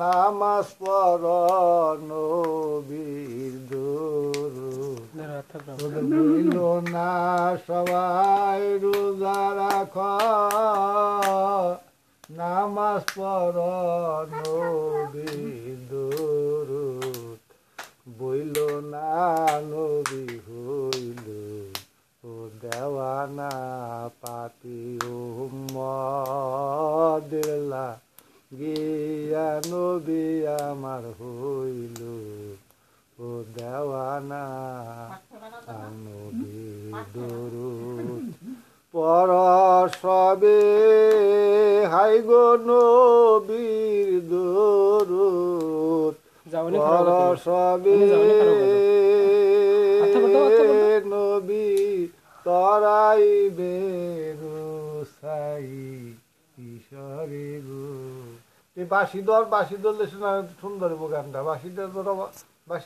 নামাজ পর নবীর দুরুল না সবাই রোজা রাখ নামাজ পর নবীর দুরুদ বইল না নবী হইল ও দেওয়ানা পাপি ও মদেলা গিয়া নবী আমার হইল ও দেওয়ানা নবী দরু পর সবে হাই গো নবীর দরু পর সবে আচ্ছা, আচ্ছা, নবী তরাই বেগো সাই ঈশ্বরে গো এই বাঁশি দর বাঁশি ধরলে শোনা সুন্দর গানটা বাঁশিটা ধরো বাঁশি